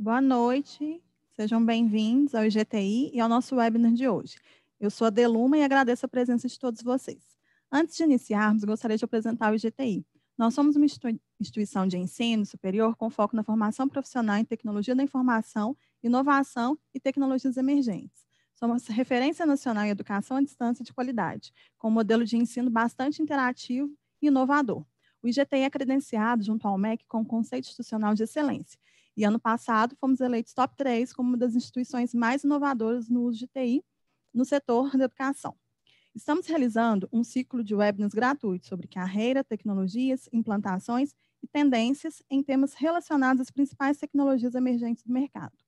Boa noite, sejam bem-vindos ao IGTI e ao nosso webinar de hoje. Eu sou a Deluma e agradeço a presença de todos vocês. Antes de iniciarmos, gostaria de apresentar o IGTI. Nós somos uma instituição de ensino superior com foco na formação profissional em tecnologia da informação, inovação e tecnologias emergentes. Somos referência nacional em educação à distância de qualidade, com um modelo de ensino bastante interativo e inovador. O IGTI é credenciado junto ao MEC com o conceito institucional de excelência, e ano passado fomos eleitos top 3 como uma das instituições mais inovadoras no uso de TI no setor da educação. Estamos realizando um ciclo de webinars gratuitos sobre carreira, tecnologias, implantações e tendências em temas relacionados às principais tecnologias emergentes do mercado.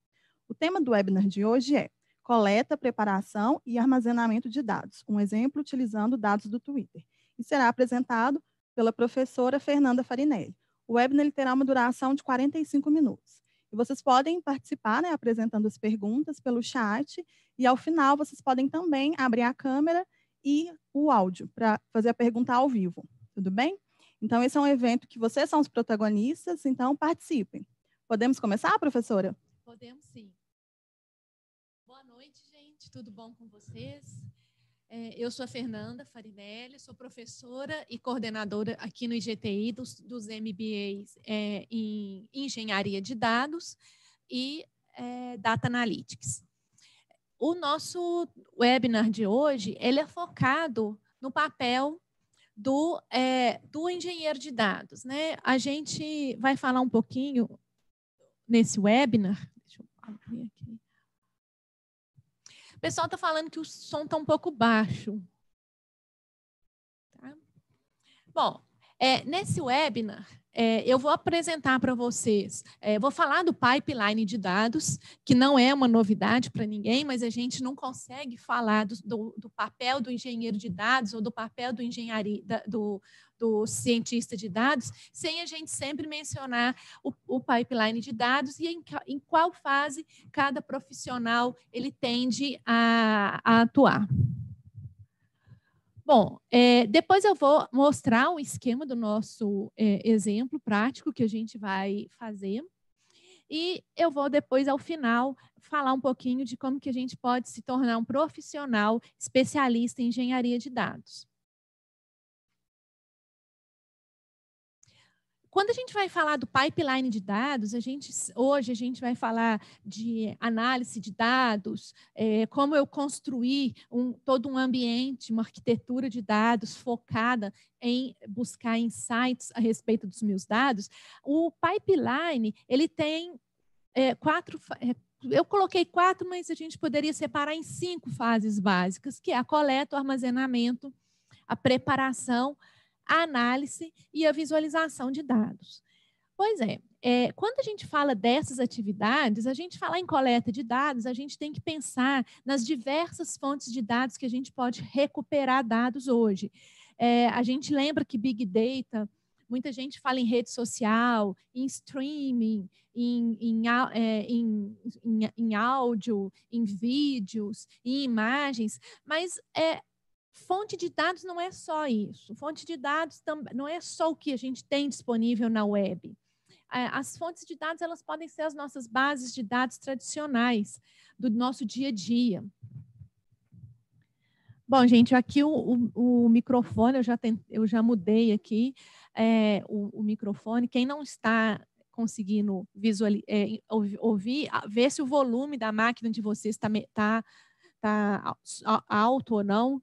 O tema do webinar de hoje é coleta, preparação e armazenamento de dados, um exemplo utilizando dados do Twitter, e será apresentado pela professora Fernanda Farinelli. O webinar terá uma duração de 45 minutos. E vocês podem participar, né, apresentando as perguntas pelo chat. E ao final, vocês podem também abrir a câmera e o áudio para fazer a pergunta ao vivo. Tudo bem? Então, esse é um evento que vocês são os protagonistas, então participem. Podemos começar, professora? Podemos sim. Boa noite, gente. Tudo bom com vocês? É, eu sou a Fernanda Farinelli, sou professora e coordenadora aqui no IGTI dos, dos MBAs é, em Engenharia de Dados e é, Data Analytics. O nosso webinar de hoje ele é focado no papel do, é, do engenheiro de dados. Né? A gente vai falar um pouquinho nesse webinar. Deixa eu abrir aqui. O pessoal está falando que o som está um pouco baixo. Tá? Bom, é, nesse webinar, é, eu vou apresentar para vocês, é, vou falar do pipeline de dados, que não é uma novidade para ninguém, mas a gente não consegue falar do, do, do, papel do engenheiro de dados ou do papel do engenharia, da, do, do cientista de dados, sem a gente sempre mencionar o, o pipeline de dados e em, em, qual fase cada profissional ele tende a, a atuar. Bom, é, depois eu vou mostrar o esquema do nosso é, exemplo prático que a gente vai fazer. E eu vou depois, ao final, falar um pouquinho de como que a gente pode se tornar um profissional especialista em engenharia de dados. Quando a gente vai falar do pipeline de dados, a gente, hoje a gente vai falar de análise de dados, é, como eu construir um, todo um ambiente, uma arquitetura de dados focada em buscar insights a respeito dos meus dados. O pipeline ele tem é, quatro. É, eu coloquei quatro, mas a gente poderia separar em cinco fases básicas, que é a coleta, o armazenamento, a preparação, a análise e a visualização de dados. Pois é, é, quando a gente fala dessas atividades, a gente fala em coleta de dados, a gente tem que pensar nas diversas fontes de dados que a gente pode recuperar dados hoje. É, a gente lembra que Big Data, muita gente fala em rede social, em streaming, em, em, é, em, em, em áudio, em vídeos, em imagens, mas é, Fonte de dados não é só isso. Fonte de dados não é só o que a gente tem disponível na web. As fontes de dados elas podem ser as nossas bases de dados tradicionais do nosso dia a dia. Bom, gente, aqui o, o, o microfone, eu já, tentei, eu já mudei aqui é, o, o microfone. Quem não está conseguindo é, ouvir, ver se o volume da máquina de vocês está tá, tá alto ou não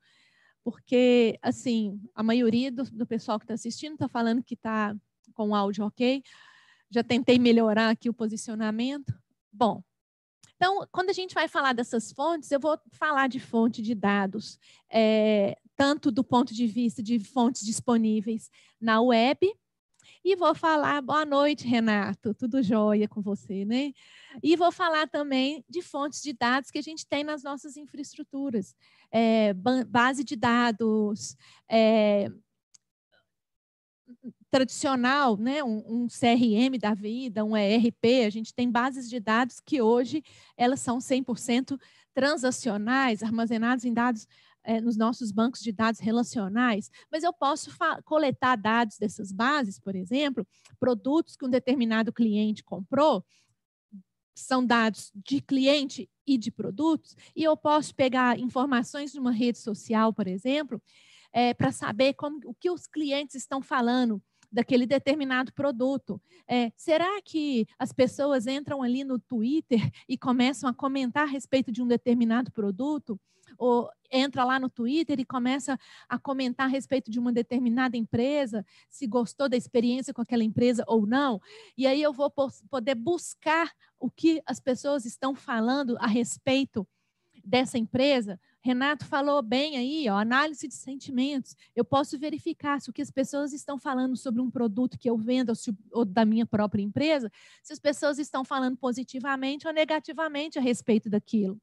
porque, assim, a maioria do, do pessoal que está assistindo está falando que está com o áudio ok. Já tentei melhorar aqui o posicionamento. Bom, então, quando a gente vai falar dessas fontes, eu vou falar de fonte de dados, é, tanto do ponto de vista de fontes disponíveis na web, e vou falar boa noite, Renato, tudo jóia com você, né? E vou falar também de fontes de dados que a gente tem nas nossas infraestruturas, é, base de dados é, tradicional, né? Um, um, CRM da vida, um ERP, a gente tem bases de dados que hoje elas são 100% transacionais, armazenadas em dados é, nos nossos bancos de dados relacionais, mas eu posso coletar dados dessas bases, por exemplo, produtos que um determinado cliente comprou, são dados de cliente e de produtos, e eu posso pegar informações de uma rede social, por exemplo, é, para saber como, o que os clientes estão falando daquele determinado produto. É, será que as pessoas entram ali no Twitter e começam a comentar a respeito de um determinado produto? Ou entra lá no Twitter e começa a comentar a respeito de uma determinada empresa, se gostou da experiência com aquela empresa ou não? E aí eu vou poder buscar o que as pessoas estão falando a respeito dessa empresa Renato falou bem aí, ó, análise de sentimentos. Eu posso verificar se o que as pessoas estão falando sobre um produto que eu vendo ou, se, ou da minha própria empresa, se as pessoas estão falando positivamente ou negativamente a respeito daquilo.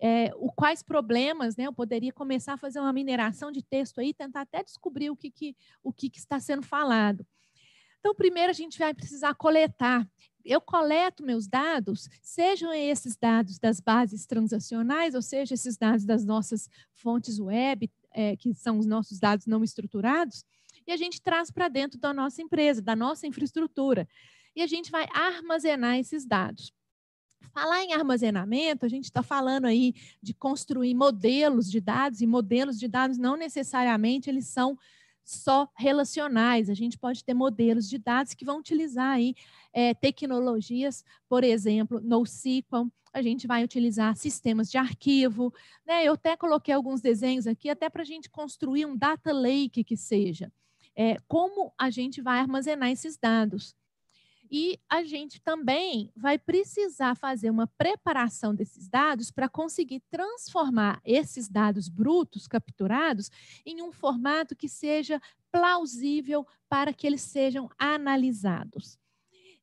É, o, quais problemas, né? Eu poderia começar a fazer uma mineração de texto aí, tentar até descobrir o que, que o que, que está sendo falado. Então, primeiro a gente vai precisar coletar eu coleto meus dados, sejam esses dados das bases transacionais, ou seja, esses dados das nossas fontes web, é, que são os nossos dados não estruturados, e a gente traz para dentro da nossa empresa, da nossa infraestrutura. E a gente vai armazenar esses dados. Falar em armazenamento, a gente está falando aí de construir modelos de dados, e modelos de dados não necessariamente eles são só relacionais. A gente pode ter modelos de dados que vão utilizar aí, é, tecnologias, por exemplo, NoSQL, a gente vai utilizar sistemas de arquivo. Né? Eu até coloquei alguns desenhos aqui, até para a gente construir um data lake que seja. É, como a gente vai armazenar esses dados? E a gente também vai precisar fazer uma preparação desses dados para conseguir transformar esses dados brutos capturados em um formato que seja plausível para que eles sejam analisados.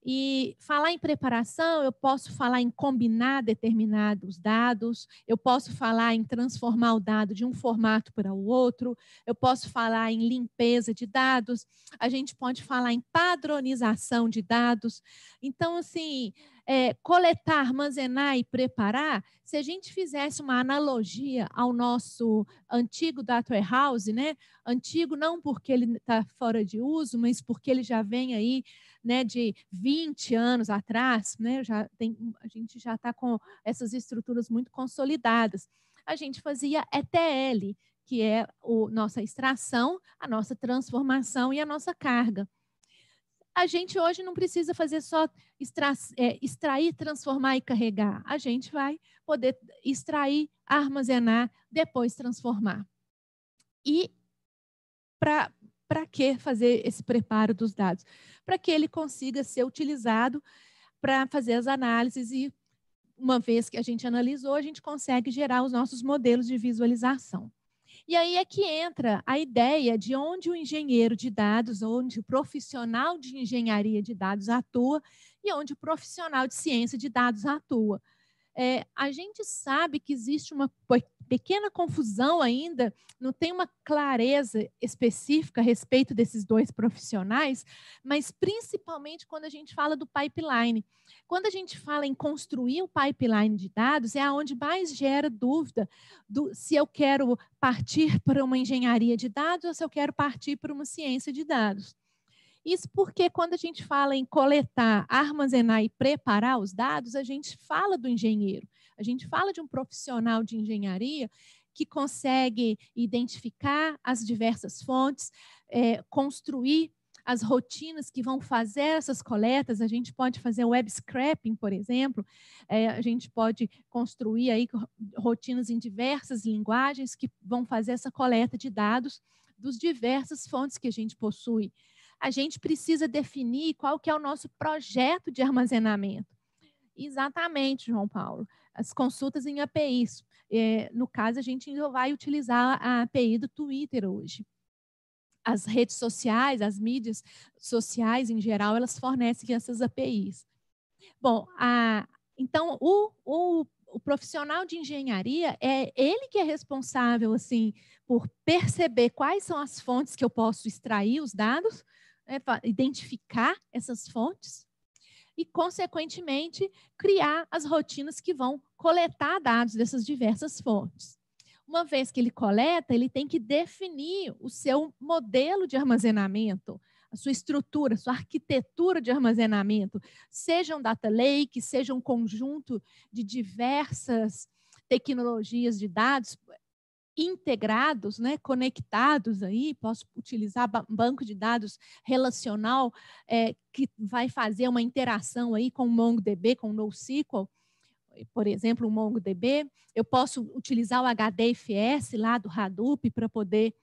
E falar em preparação, eu posso falar em combinar determinados dados, eu posso falar em transformar o dado de um formato para o outro, eu posso falar em limpeza de dados, a gente pode falar em padronização de dados. Então, assim, é, coletar, armazenar e preparar, se a gente fizesse uma analogia ao nosso antigo data warehouse, né? Antigo não porque ele está fora de uso, mas porque ele já vem aí né, de 20 anos atrás, né, já tem, a gente já está com essas estruturas muito consolidadas. A gente fazia ETL, que é a nossa extração, a nossa transformação e a nossa carga. A gente hoje não precisa fazer só extra, é, extrair, transformar e carregar. A gente vai poder extrair, armazenar, depois transformar. E para para que fazer esse preparo dos dados? Para que ele consiga ser utilizado para fazer as análises e, uma vez que a gente analisou, a gente consegue gerar os nossos modelos de visualização. E aí é que entra a ideia de onde o engenheiro de dados, onde o profissional de engenharia de dados atua e onde o profissional de ciência de dados atua. É, a gente sabe que existe uma pequena confusão ainda, não tem uma clareza específica a respeito desses dois profissionais, mas principalmente quando a gente fala do pipeline. Quando a gente fala em construir o um pipeline de dados, é aonde mais gera dúvida do se eu quero partir para uma engenharia de dados ou se eu quero partir para uma ciência de dados. Isso porque quando a gente fala em coletar, armazenar e preparar os dados, a gente fala do engenheiro. A gente fala de um profissional de engenharia que consegue identificar as diversas fontes, é, construir as rotinas que vão fazer essas coletas, a gente pode fazer web scrapping, por exemplo, é, a gente pode construir aí rotinas em diversas linguagens que vão fazer essa coleta de dados dos diversas fontes que a gente possui. A gente precisa definir qual que é o nosso projeto de armazenamento. Exatamente, João Paulo as consultas em APIs. É, no caso, a gente ainda vai utilizar a API do Twitter hoje. As redes sociais, as mídias sociais em geral, elas fornecem essas APIs. Bom, a, então o, o o profissional de engenharia é ele que é responsável assim por perceber quais são as fontes que eu posso extrair os dados, né, identificar essas fontes e, consequentemente, criar as rotinas que vão coletar dados dessas diversas fontes. Uma vez que ele coleta, ele tem que definir o seu modelo de armazenamento, a sua estrutura, a sua arquitetura de armazenamento, seja um data lake, seja um conjunto de diversas tecnologias de dados, integrados, né, conectados aí, posso utilizar banco de dados relacional é, que vai fazer uma interação aí com o MongoDB, com o NoSQL, por exemplo, o MongoDB. Eu posso utilizar o HDFS lá do Hadoop para poder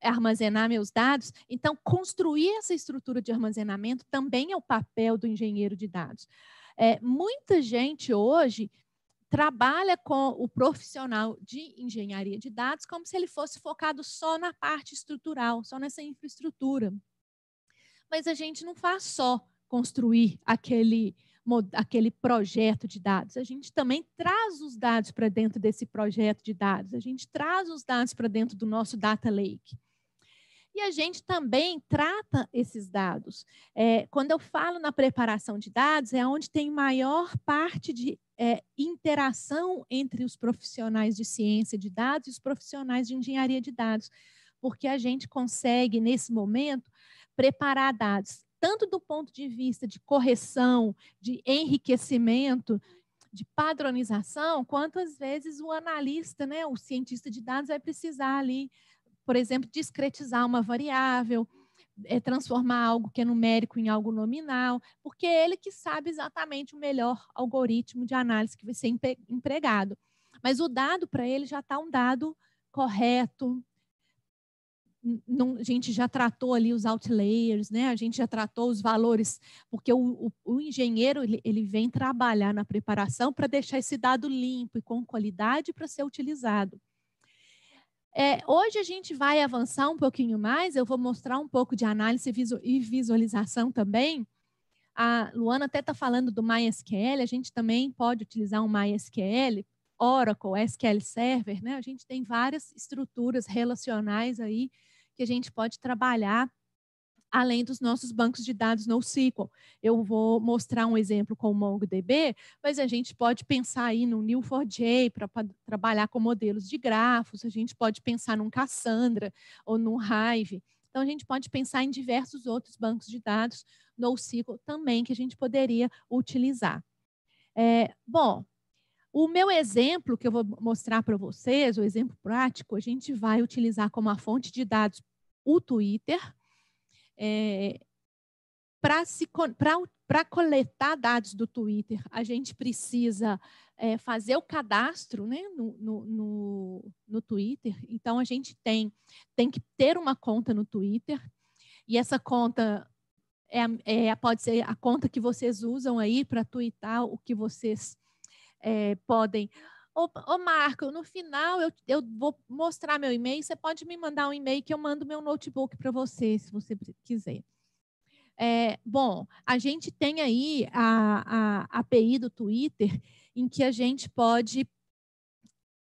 armazenar meus dados. Então, construir essa estrutura de armazenamento também é o papel do engenheiro de dados. É, muita gente hoje trabalha com o profissional de engenharia de dados como se ele fosse focado só na parte estrutural, só nessa infraestrutura. Mas a gente não faz só construir aquele, aquele projeto de dados, a gente também traz os dados para dentro desse projeto de dados, a gente traz os dados para dentro do nosso data lake. E a gente também trata esses dados. É, quando eu falo na preparação de dados, é onde tem maior parte de é, interação entre os profissionais de ciência de dados e os profissionais de engenharia de dados, porque a gente consegue, nesse momento, preparar dados, tanto do ponto de vista de correção, de enriquecimento, de padronização, quanto às vezes o analista, né, o cientista de dados vai precisar ali por exemplo, discretizar uma variável, é, transformar algo que é numérico em algo nominal, porque é ele que sabe exatamente o melhor algoritmo de análise que vai ser empregado. Mas o dado para ele já está um dado correto. Não, a gente já tratou ali os outliers, né? a gente já tratou os valores, porque o, o, o engenheiro ele, ele vem trabalhar na preparação para deixar esse dado limpo e com qualidade para ser utilizado. É, hoje a gente vai avançar um pouquinho mais, eu vou mostrar um pouco de análise e visualização também. A Luana até está falando do MySQL, a gente também pode utilizar um MySQL, Oracle, SQL Server, né? A gente tem várias estruturas relacionais aí que a gente pode trabalhar além dos nossos bancos de dados NoSQL. Eu vou mostrar um exemplo com o MongoDB, mas a gente pode pensar aí no Neo4j para trabalhar com modelos de grafos, a gente pode pensar num Cassandra ou num Hive. Então, a gente pode pensar em diversos outros bancos de dados NoSQL também que a gente poderia utilizar. É, bom, o meu exemplo que eu vou mostrar para vocês, o exemplo prático, a gente vai utilizar como a fonte de dados o Twitter, é, para coletar dados do Twitter, a gente precisa é, fazer o cadastro né, no, no, no, no, Twitter. Então, a gente tem, tem que ter uma conta no Twitter. E essa conta é, é pode ser a conta que vocês usam aí para twittar o que vocês é, podem Ô, ô Marco, no final eu, eu vou mostrar meu e-mail. Você pode me mandar um e-mail que eu mando meu notebook para você, se você quiser. É, bom, a gente tem aí a, a, a API do Twitter em que a gente pode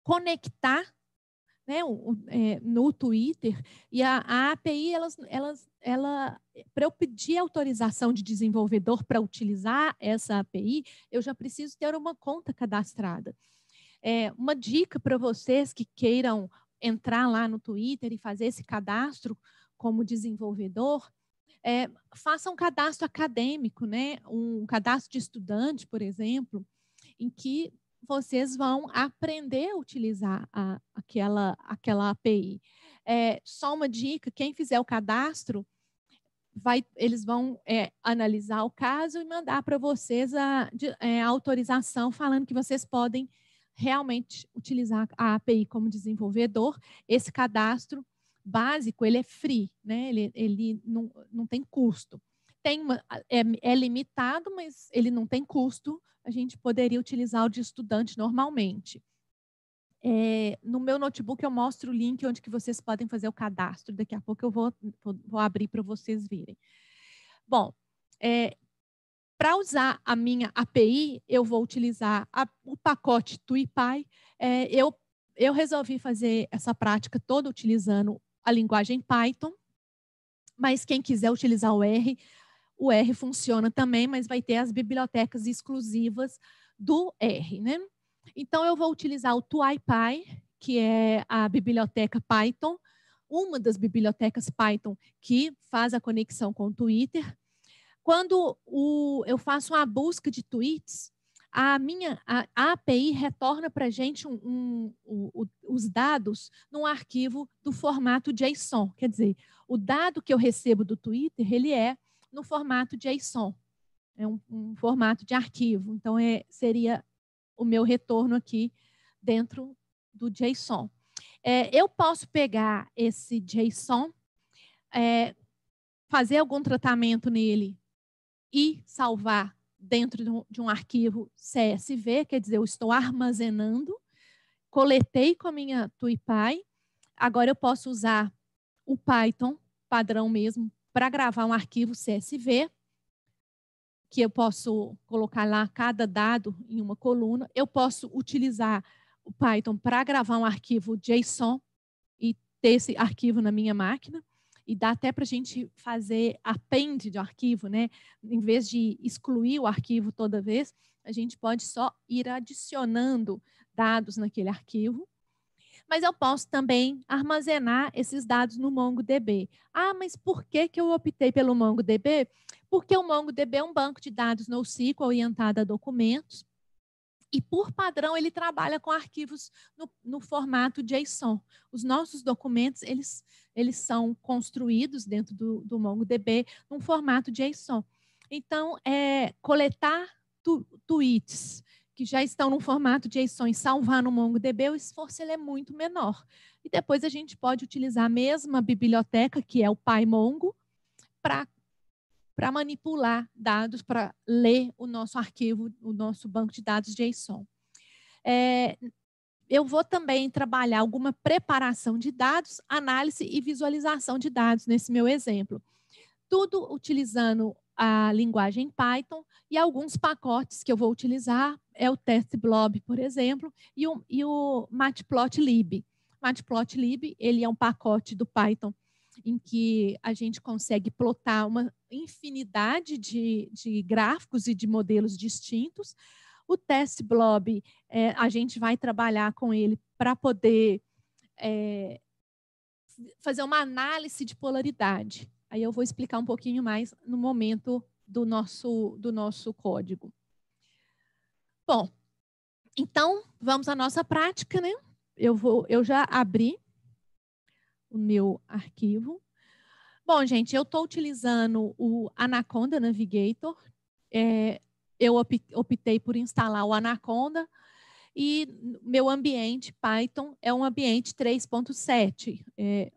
conectar né, o, é, no Twitter e a, a API elas, elas, ela para eu pedir autorização de desenvolvedor para utilizar essa API, eu já preciso ter uma conta cadastrada. É, uma dica para vocês que queiram entrar lá no Twitter e fazer esse cadastro como desenvolvedor, é, faça um cadastro acadêmico, né? um cadastro de estudante, por exemplo, em que vocês vão aprender a utilizar a, aquela, aquela API. É, só uma dica: quem fizer o cadastro, vai, eles vão é, analisar o caso e mandar para vocês a, de, é, a autorização falando que vocês podem realmente utilizar a API como desenvolvedor, esse cadastro básico ele é free, né? ele, ele não, não tem custo. Tem uma, é, é limitado, mas ele não tem custo. A gente poderia utilizar o de estudante normalmente. É, no meu notebook eu mostro o link onde que vocês podem fazer o cadastro. Daqui a pouco eu vou, vou, abrir para vocês virem. Bom, é, para usar a minha API, eu vou utilizar a, o pacote TuiPy. É, eu, eu resolvi fazer essa prática toda utilizando a linguagem Python, mas quem quiser utilizar o R, o R funciona também, mas vai ter as bibliotecas exclusivas do R, né? Então, eu vou utilizar o TuiPy, que é a biblioteca Python, uma das bibliotecas Python que faz a conexão com o Twitter. Quando o, eu faço uma busca de tweets, a minha a, a API retorna para a gente um, um, um, os dados num arquivo do formato JSON. Quer dizer, o dado que eu recebo do Twitter, ele é no formato JSON. É um, formato de arquivo. Então, é, seria o meu retorno aqui dentro do JSON. É, eu posso pegar esse JSON, é, fazer algum tratamento nele e salvar dentro de um arquivo CSV, quer dizer, eu estou armazenando, coletei com a minha TuiPy, agora eu posso usar o Python padrão mesmo para gravar um arquivo CSV, que eu posso colocar lá cada dado em uma coluna, eu posso utilizar o Python para gravar um arquivo JSON e ter esse arquivo na minha máquina e dá até para a gente fazer append de arquivo, né? Em vez de excluir o arquivo toda vez, a gente pode só ir adicionando dados naquele arquivo. Mas eu posso também armazenar esses dados no MongoDB. Ah, mas por que, que eu optei pelo MongoDB? Porque o MongoDB é um banco de dados NoSQL orientado a documentos e, por padrão, ele trabalha com arquivos no, no formato JSON. Os nossos documentos, eles, eles são construídos dentro do, do MongoDB num formato JSON. Então, é, coletar tu, tweets que já estão no formato JSON e salvar no MongoDB, o esforço ele é muito menor. E depois a gente pode utilizar a mesma biblioteca, que é o PyMongo, para para manipular dados, para ler o nosso arquivo, o nosso banco de dados JSON. É, eu vou também trabalhar alguma preparação de dados, análise e visualização de dados nesse meu exemplo. Tudo utilizando a linguagem Python e alguns pacotes que eu vou utilizar é o TestBlob, por exemplo, e o, e o Matplotlib. Matplotlib, ele é um pacote do Python em que a gente consegue plotar uma infinidade de, de gráficos e de modelos distintos. O test blob, é, a gente vai trabalhar com ele para poder é, fazer uma análise de polaridade. Aí eu vou explicar um pouquinho mais no momento do nosso, do nosso código. Bom, então vamos à nossa prática, né? Eu, vou, eu já abri o meu arquivo. Bom, gente, eu estou utilizando o Anaconda Navigator. É, eu optei por instalar o Anaconda e meu ambiente Python é um ambiente 3.7. É,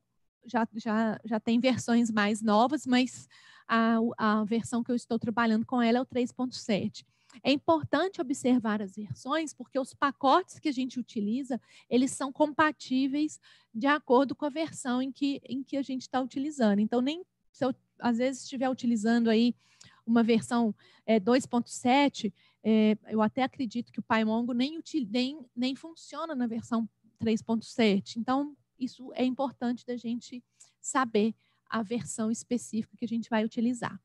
já, já, já tem versões mais novas, mas a, a versão que eu estou trabalhando com ela é o 3.7. É importante observar as versões, porque os pacotes que a gente utiliza, eles são compatíveis de acordo com a versão em que, em que a gente está utilizando. Então, nem se eu, às vezes, estiver utilizando aí uma versão é, 2.7, é, eu até acredito que o PyMongo nem, nem, nem funciona na versão 3.7. Então, isso é importante da gente saber a versão específica que a gente vai utilizar.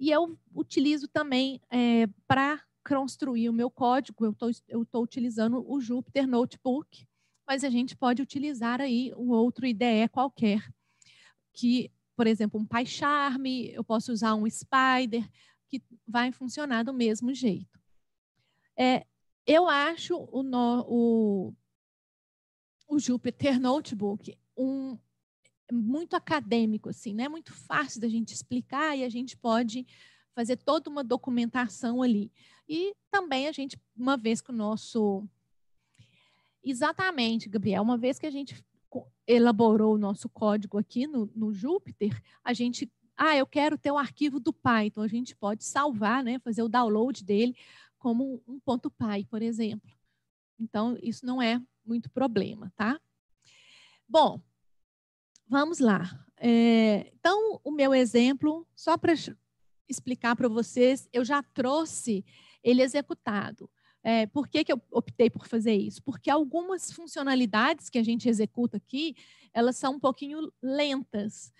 E eu utilizo também é, para construir o meu código, eu estou utilizando o Jupyter Notebook, mas a gente pode utilizar aí um outro IDE qualquer, que, por exemplo, um PyCharm, eu posso usar um Spider, que vai funcionar do mesmo jeito. É, eu acho o, no, o, o Jupyter Notebook um, muito acadêmico, assim, né? Muito fácil da gente explicar e a gente pode fazer toda uma documentação ali. E também a gente, uma vez que o nosso. Exatamente, Gabriel, uma vez que a gente elaborou o nosso código aqui no, no Júpiter, a gente. Ah, eu quero ter o arquivo do Python. Então, a gente pode salvar, né? Fazer o download dele como um ponto .py, por exemplo. Então, isso não é muito problema, tá? Bom, Vamos lá. É, então, o meu exemplo, só para explicar para vocês, eu já trouxe ele executado. É, por que, que eu optei por fazer isso? Porque algumas funcionalidades que a gente executa aqui, elas são um pouquinho lentas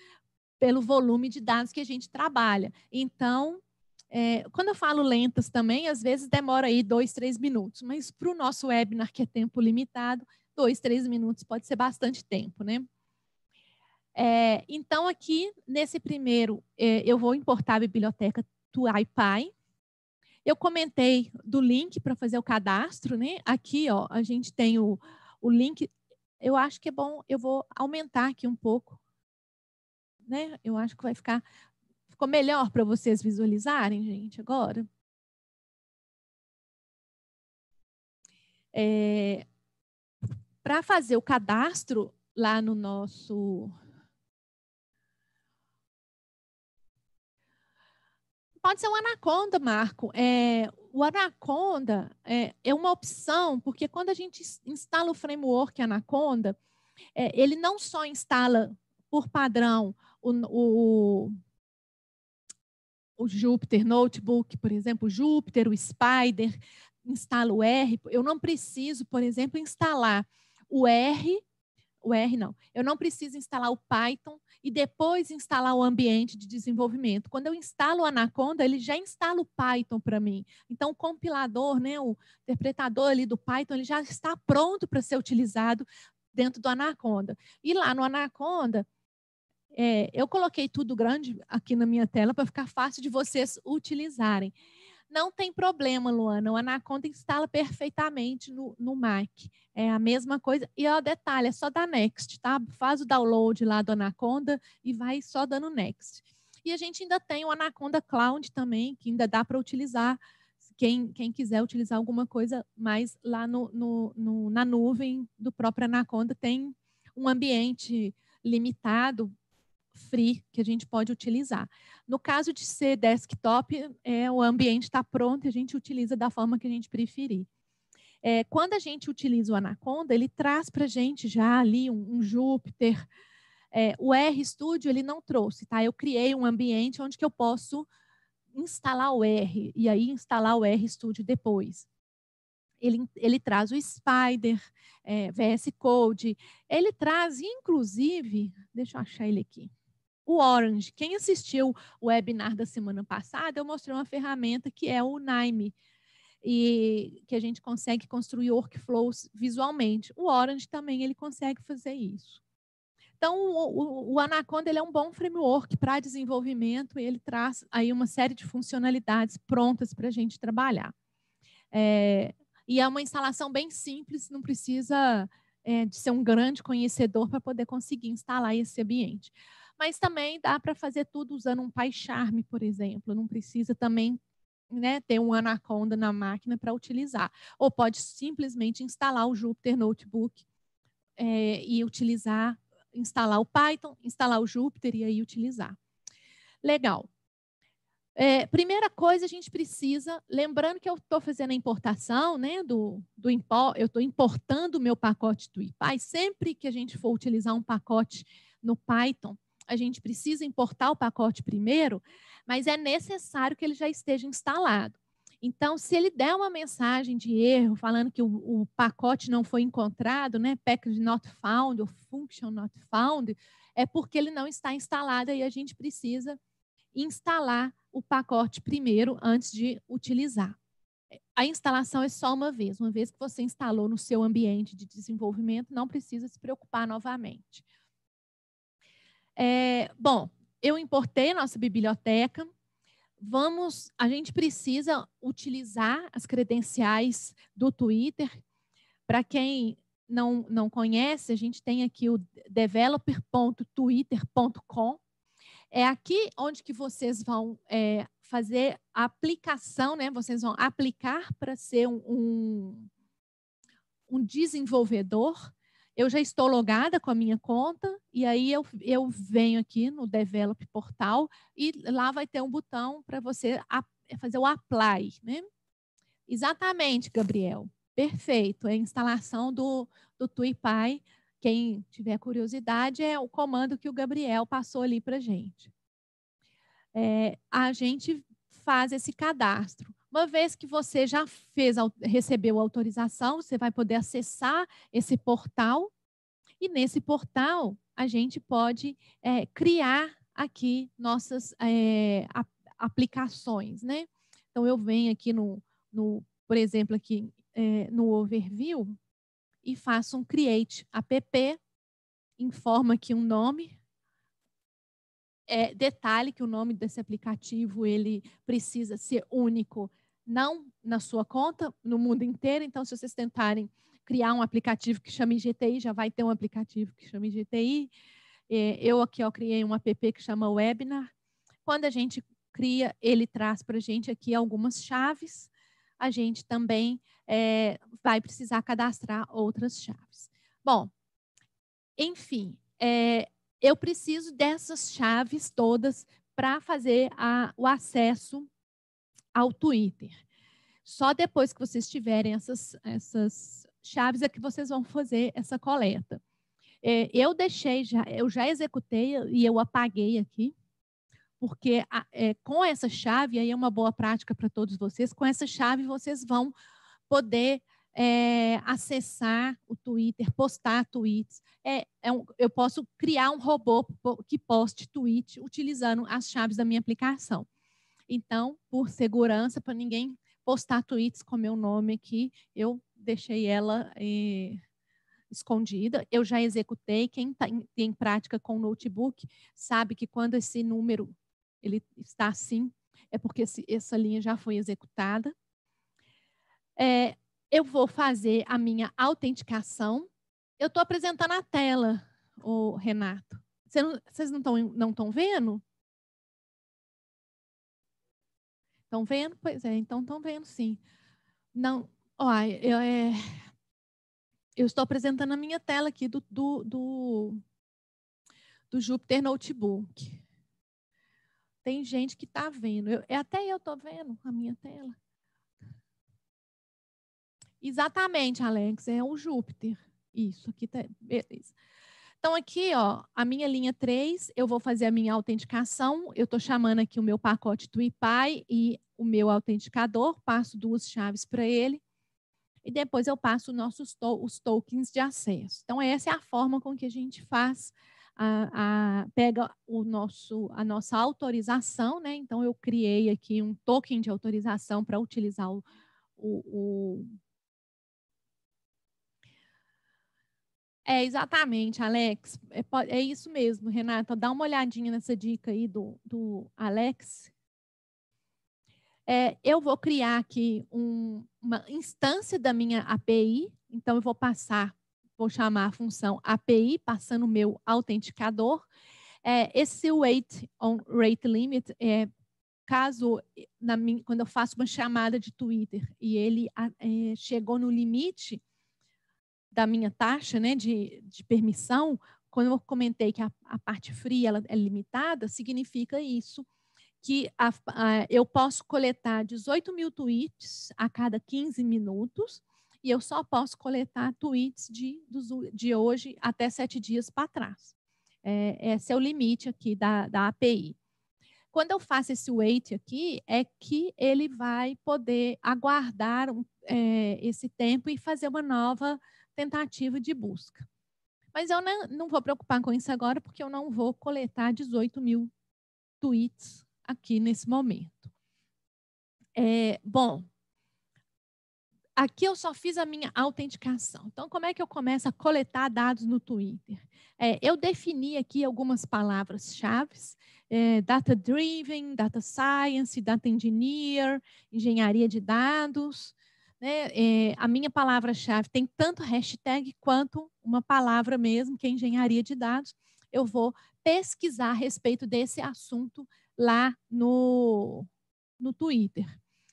pelo volume de dados que a gente trabalha. Então, é, quando eu falo lentas também, às vezes demora aí dois, três minutos, mas para o nosso webinar, que é tempo limitado, dois, três minutos pode ser bastante tempo, né? É, então, aqui nesse primeiro, é, eu vou importar a biblioteca do iPy. Eu comentei do link para fazer o cadastro, né? Aqui, ó, a gente tem o, o link. Eu acho que é bom, eu vou aumentar aqui um pouco, né? Eu acho que vai ficar ficou melhor para vocês visualizarem, gente, agora. É, para fazer o cadastro lá no nosso Pode ser o anaconda, Marco. É, o anaconda é, é uma opção, porque quando a gente instala o framework anaconda, é, ele não só instala por padrão o, o, o Jupyter Notebook, por exemplo, o Jupyter, o Spider, instala o R. Eu não preciso, por exemplo, instalar o R, o R não, eu não preciso instalar o Python e depois instalar o ambiente de desenvolvimento. Quando eu instalo o Anaconda, ele já instala o Python para mim. Então, o compilador, né, o interpretador ali do Python, ele já está pronto para ser utilizado dentro do Anaconda. E lá no Anaconda, é, eu coloquei tudo grande aqui na minha tela para ficar fácil de vocês utilizarem. Não tem problema, Luana. O Anaconda instala perfeitamente no, no Mac. É a mesma coisa. E ó, detalhe, é só dar next, tá? Faz o download lá do Anaconda e vai só dando next. E a gente ainda tem o Anaconda Cloud também, que ainda dá para utilizar. Quem, quem quiser utilizar alguma coisa mais lá no, no, no, na nuvem do próprio Anaconda, tem um ambiente limitado free que a gente pode utilizar. No caso de ser desktop, é, o ambiente está pronto e a gente utiliza da forma que a gente preferir. É, quando a gente utiliza o Anaconda, ele traz para a gente já ali um, um Júpiter. É, o RStudio ele não trouxe, tá? Eu criei um ambiente onde que eu posso instalar o R e aí instalar o RStudio depois. Ele, ele traz o Spider, é, VS Code. Ele traz, inclusive, deixa eu achar ele aqui o Orange. Quem assistiu o webinar da semana passada, eu mostrei uma ferramenta que é o Naime, e que a gente consegue construir workflows visualmente. O Orange também ele consegue fazer isso. Então, o, o, o Anaconda ele é um bom framework para desenvolvimento e ele traz aí uma série de funcionalidades prontas para a gente trabalhar. É, e é uma instalação bem simples, não precisa é, de ser um grande conhecedor para poder conseguir instalar esse ambiente mas também dá para fazer tudo usando um PyCharm, por exemplo. Não precisa também né, ter um Anaconda na máquina para utilizar. Ou pode simplesmente instalar o Jupyter Notebook é, e utilizar, instalar o Python, instalar o Jupyter e aí utilizar. Legal. É, primeira coisa, a gente precisa, lembrando que eu estou fazendo a importação, né, do, do impo, eu estou importando o meu pacote do IPy. Sempre que a gente for utilizar um pacote no Python, a gente precisa importar o pacote primeiro, mas é necessário que ele já esteja instalado. Então, se ele der uma mensagem de erro, falando que o, o pacote não foi encontrado, né, package not found ou function not found, é porque ele não está instalado e a gente precisa instalar o pacote primeiro antes de utilizar. A instalação é só uma vez, uma vez que você instalou no seu ambiente de desenvolvimento, não precisa se preocupar novamente. É, bom, eu importei nossa biblioteca. Vamos, a gente precisa utilizar as credenciais do Twitter. Para quem não, não conhece, a gente tem aqui o developer.twitter.com. É aqui onde que vocês vão é, fazer a aplicação, né? Vocês vão aplicar para ser um, um, um desenvolvedor eu já estou logada com a minha conta, e aí eu, eu venho aqui no Develop Portal e lá vai ter um botão para você fazer o apply. Né? Exatamente, Gabriel. Perfeito. É a instalação do, do TuiPy. Quem tiver curiosidade, é o comando que o Gabriel passou ali para a gente. É, a gente faz esse cadastro. Uma vez que você já fez, recebeu autorização, você vai poder acessar esse portal. E nesse portal, a gente pode é, criar aqui nossas é, aplicações, né? Então, eu venho aqui no, no por exemplo, aqui é, no overview e faço um create app, informa aqui um nome, é, detalhe que o nome desse aplicativo ele precisa ser único não na sua conta, no mundo inteiro. Então, se vocês tentarem criar um aplicativo que chame GTI, já vai ter um aplicativo que chame GTI. É, eu aqui eu criei um app que chama Webinar. Quando a gente cria, ele traz para a gente aqui algumas chaves. A gente também é, vai precisar cadastrar outras chaves. Bom, enfim, é, eu preciso dessas chaves todas para fazer a, o acesso ao Twitter. Só depois que vocês tiverem essas, essas chaves é que vocês vão fazer essa coleta. É, eu deixei, já, eu já executei e eu apaguei aqui, porque a, é, com essa chave, aí é uma boa prática para todos vocês, com essa chave vocês vão poder é, acessar o Twitter, postar tweets. É, é um, eu posso criar um robô que poste tweet utilizando as chaves da minha aplicação. Então, por segurança, para ninguém postar tweets com meu nome aqui, eu deixei ela eh, escondida. Eu já executei. Quem tá em, tem prática com notebook sabe que quando esse número ele está assim, é porque esse, essa linha já foi executada. É, eu vou fazer a minha autenticação. Eu estou apresentando a tela, o Renato. não, vocês não estão não vendo? Estão vendo? Pois é, então estão vendo sim. Não, ó, eu, é, eu estou apresentando a minha tela aqui do, do, do, do Jupyter Notebook. Tem gente que está vendo. Eu, é, até eu estou vendo a minha tela. Exatamente, Alex, é o Júpiter. Isso, aqui tá, beleza. Então, aqui, ó, a minha linha 3, eu vou fazer a minha autenticação. Eu estou chamando aqui o meu pacote TwiPy e o meu autenticador, passo duas chaves para ele. E depois eu passo nossos to os tokens de acesso. Então, essa é a forma com que a gente faz, a, a, pega o nosso, a nossa autorização, né? Então, eu criei aqui um token de autorização para utilizar o, o É, exatamente, Alex. É, é, isso mesmo, Renata. Dá uma olhadinha nessa dica aí do, do Alex. É, eu vou criar aqui um, uma instância da minha API. Então, eu vou passar, vou chamar a função API, passando o meu autenticador. É, esse wait on rate limit é caso na minha, quando eu faço uma chamada de Twitter e ele é, chegou no limite da minha taxa né, de, de permissão, quando eu comentei que a, a parte fria ela é limitada, significa isso, que a, a, eu posso coletar 18 mil tweets a cada 15 minutos e eu só posso coletar tweets de, de hoje até sete dias para trás. É, esse é o limite aqui da, da API. Quando eu faço esse wait aqui, é que ele vai poder aguardar um, é, esse tempo e fazer uma nova tentativa de busca. Mas eu não, não vou preocupar com isso agora, porque eu não vou coletar 18 mil tweets aqui nesse momento. É, bom, aqui eu só fiz a minha autenticação. Então, como é que eu começo a coletar dados no Twitter? É, eu defini aqui algumas palavras-chave: é, data driven, data science, data engineer, engenharia de dados. Né? É, a minha palavra-chave tem tanto hashtag quanto uma palavra mesmo, que é engenharia de dados. Eu vou pesquisar a respeito desse assunto lá no, no Twitter.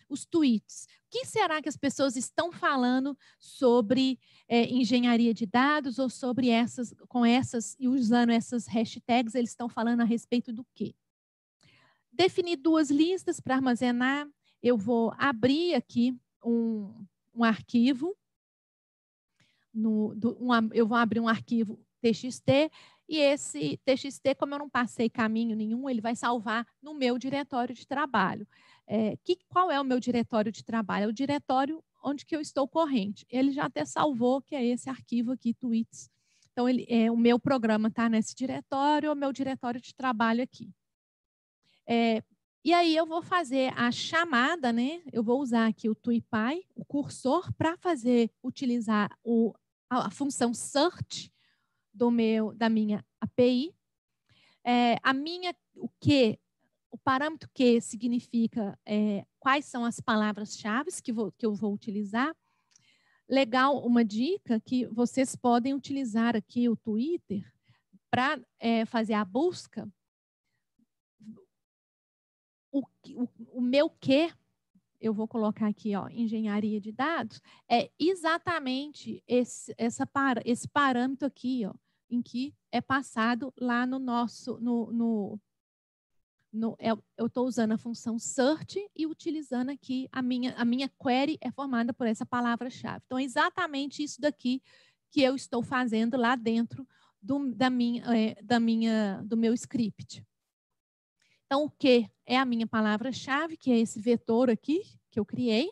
Os tweets. O que será que as pessoas estão falando sobre é, engenharia de dados ou sobre essas, com essas e usando essas hashtags, eles estão falando a respeito do quê? Definir duas listas para armazenar. Eu vou abrir aqui um, um arquivo, no, do, um, eu vou abrir um arquivo TXT, e esse TXT, como eu não passei caminho nenhum, ele vai salvar no meu diretório de trabalho. É, que, qual é o meu diretório de trabalho? É o diretório onde que eu estou corrente. Ele já até salvou, que é esse arquivo aqui, tweets. Então, ele, é, o meu programa está nesse diretório, é o meu diretório de trabalho aqui. É, e aí eu vou fazer a chamada, né? Eu vou usar aqui o TuiPy, o cursor, para fazer, utilizar o, a, a, função search do meu, da minha API. É, a minha, o que, o parâmetro que significa é, quais são as palavras-chave que, vou, que eu vou utilizar. Legal, uma dica que vocês podem utilizar aqui o Twitter para é, fazer a busca o, o, o meu que, eu vou colocar aqui, ó, engenharia de dados, é exatamente esse, essa, esse parâmetro aqui, ó, em que é passado lá no nosso, no, no, no é, eu estou usando a função search e utilizando aqui a minha, a minha query é formada por essa palavra-chave. Então, é exatamente isso daqui que eu estou fazendo lá dentro do, da minha, é, da minha, do meu script. Então, o que é a minha palavra-chave, que é esse vetor aqui que eu criei.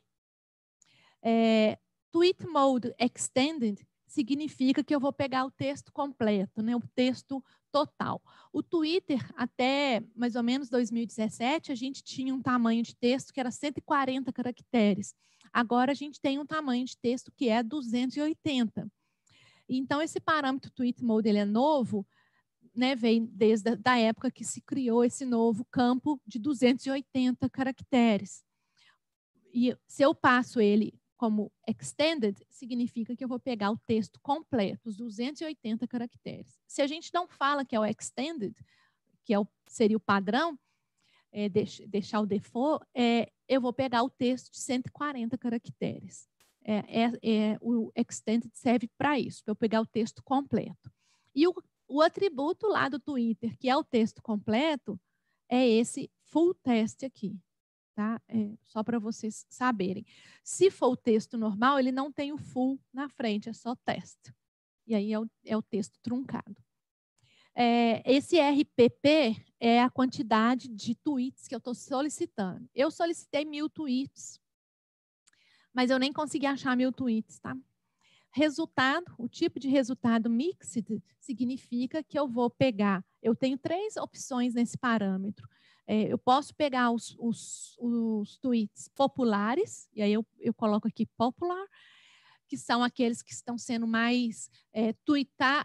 É, tweet mode extended significa que eu vou pegar o texto completo, né? o texto total. O Twitter, até mais ou menos 2017, a gente tinha um tamanho de texto que era 140 caracteres. Agora a gente tem um tamanho de texto que é 280. Então, esse parâmetro tweet mode ele é novo, né, vem desde a da época que se criou esse novo campo de 280 caracteres. E se eu passo ele como extended, significa que eu vou pegar o texto completo, os 280 caracteres. Se a gente não fala que é o extended, que é o, seria o padrão, é, deixar o default, é, eu vou pegar o texto de 140 caracteres. É, é, é, o Extended serve para isso, para eu pegar o texto completo. E o o atributo lá do Twitter, que é o texto completo, é esse full text aqui, tá? É, só para vocês saberem. Se for o texto normal, ele não tem o full na frente, é só test. E aí é o, é o texto truncado. É, esse RPP é a quantidade de tweets que eu estou solicitando. Eu solicitei mil tweets, mas eu nem consegui achar mil tweets, tá? Resultado, o tipo de resultado mixed significa que eu vou pegar, eu tenho três opções nesse parâmetro. É, eu posso pegar os, os, os, tweets populares, e aí eu, eu coloco aqui popular, que são aqueles que estão sendo mais é,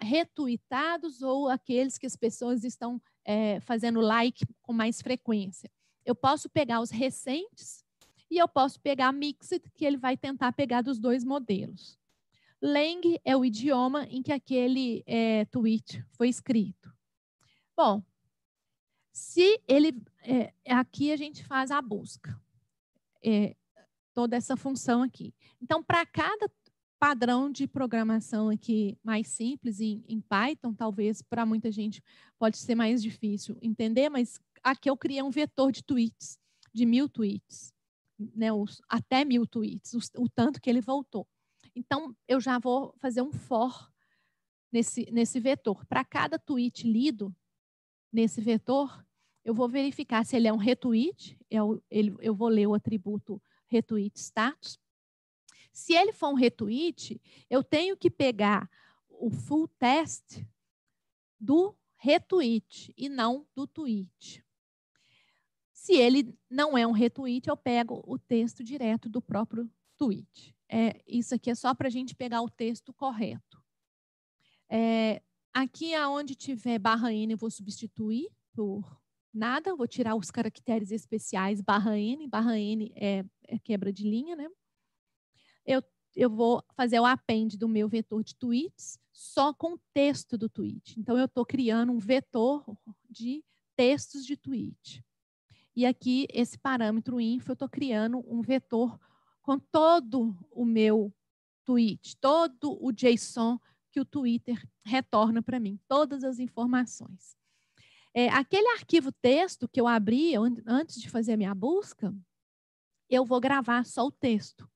retuitados ou aqueles que as pessoas estão é, fazendo like com mais frequência. Eu posso pegar os recentes e eu posso pegar mixed, que ele vai tentar pegar dos dois modelos. Lang é o idioma em que aquele é, tweet foi escrito. Bom, se ele. É, aqui a gente faz a busca, é, toda essa função aqui. Então, para cada padrão de programação aqui mais simples em, em Python, talvez para muita gente pode ser mais difícil entender, mas aqui eu criei um vetor de tweets, de mil tweets, né, os, até mil tweets, os, o tanto que ele voltou. Então, eu já vou fazer um for nesse, nesse vetor. Para cada tweet lido nesse vetor, eu vou verificar se ele é um retweet, eu, é ele, eu vou ler o atributo retweet status. Se ele for um retweet, eu tenho que pegar o full test do retweet e não do tweet. Se ele não é um retweet, eu pego o texto direto do próprio tweet. É, isso aqui é só para a gente pegar o texto correto. É, aqui, aonde tiver barra N, eu vou substituir por nada, vou tirar os caracteres especiais barra N, barra N é, é quebra de linha, né? Eu, eu vou fazer o append do meu vetor de tweets só com o texto do tweet. Então, eu estou criando um vetor de textos de tweet. E aqui, esse parâmetro info, eu estou criando um vetor com todo o meu tweet, todo o JSON que o Twitter retorna para mim, todas as informações. É, aquele arquivo texto que eu abri antes de fazer a minha busca, eu vou gravar só o texto.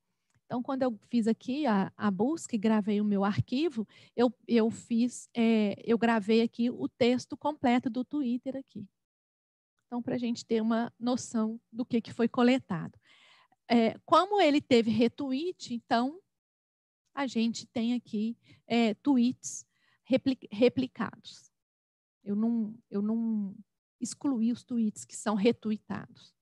Então, quando eu fiz aqui a, a busca e gravei o meu arquivo, eu, eu fiz, é, eu gravei aqui o texto completo do Twitter aqui. Então, para a gente ter uma noção do que, que foi coletado é, como ele teve retweet, então a gente tem aqui é, tweets replicados. Eu não, eu não excluí os tweets que são retuitados.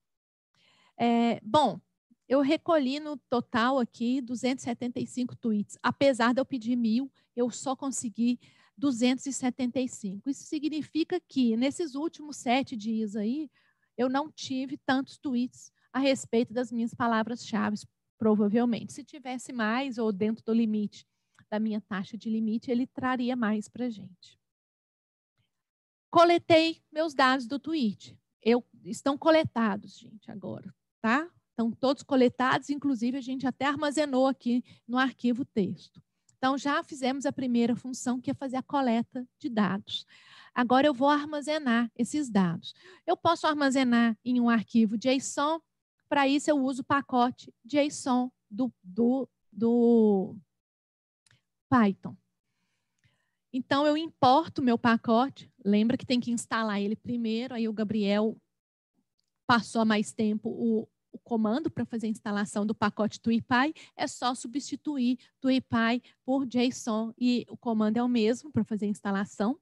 É, bom, eu recolhi no total aqui 275 tweets. Apesar de eu pedir mil, eu só consegui 275. Isso significa que nesses últimos sete dias aí, eu não tive tantos tweets a respeito das minhas palavras-chave, provavelmente. Se tivesse mais ou dentro do limite da minha taxa de limite, ele traria mais para a gente. Coletei meus dados do tweet. Eu, estão coletados, gente, agora, tá? Estão todos coletados, inclusive a gente até armazenou aqui no arquivo texto. Então, já fizemos a primeira função, que é fazer a coleta de dados. Agora, eu vou armazenar esses dados. Eu posso armazenar em um arquivo JSON, para isso, eu uso o pacote JSON do, do, do Python. Então, eu importo o meu pacote. Lembra que tem que instalar ele primeiro. Aí, o Gabriel passou mais tempo o, o comando para fazer a instalação do pacote TwiPy. É só substituir TwiPy por JSON. E o comando é o mesmo para fazer a instalação.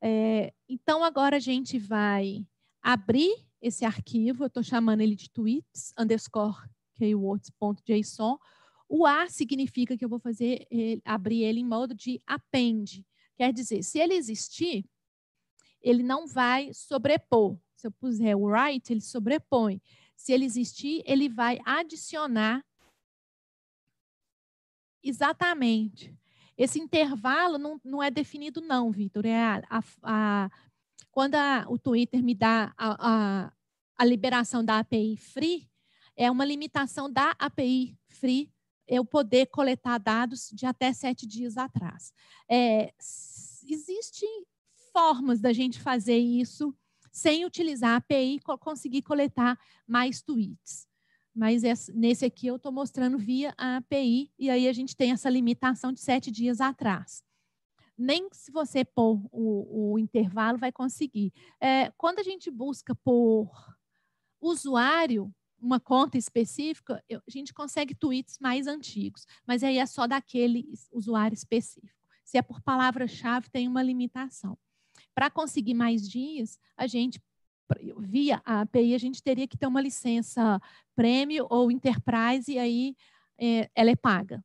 É, então, agora a gente vai abrir esse arquivo, eu estou chamando ele de tweets, underscore keywords.json. O A significa que eu vou fazer ele, eh, abrir ele em modo de append. Quer dizer, se ele existir, ele não vai sobrepor. Se eu puser o write, ele sobrepõe. Se ele existir, ele vai adicionar exatamente. Esse intervalo não, não é definido, não, Vitor. É a, a, a quando a, o Twitter me dá a, a, a liberação da API free, é uma limitação da API free eu poder coletar dados de até sete dias atrás. É, existem formas da gente fazer isso sem utilizar a API conseguir coletar mais tweets. Mas nesse aqui eu estou mostrando via a API, e aí a gente tem essa limitação de sete dias atrás nem se você pôr o, o intervalo vai conseguir. É, quando a gente busca por usuário, uma conta específica, eu, a gente consegue tweets mais antigos, mas aí é só daquele usuário específico. Se é por palavra-chave, tem uma limitação. Para conseguir mais dias, a gente, via a API, a gente teria que ter uma licença prêmio ou enterprise, e aí é, ela é paga.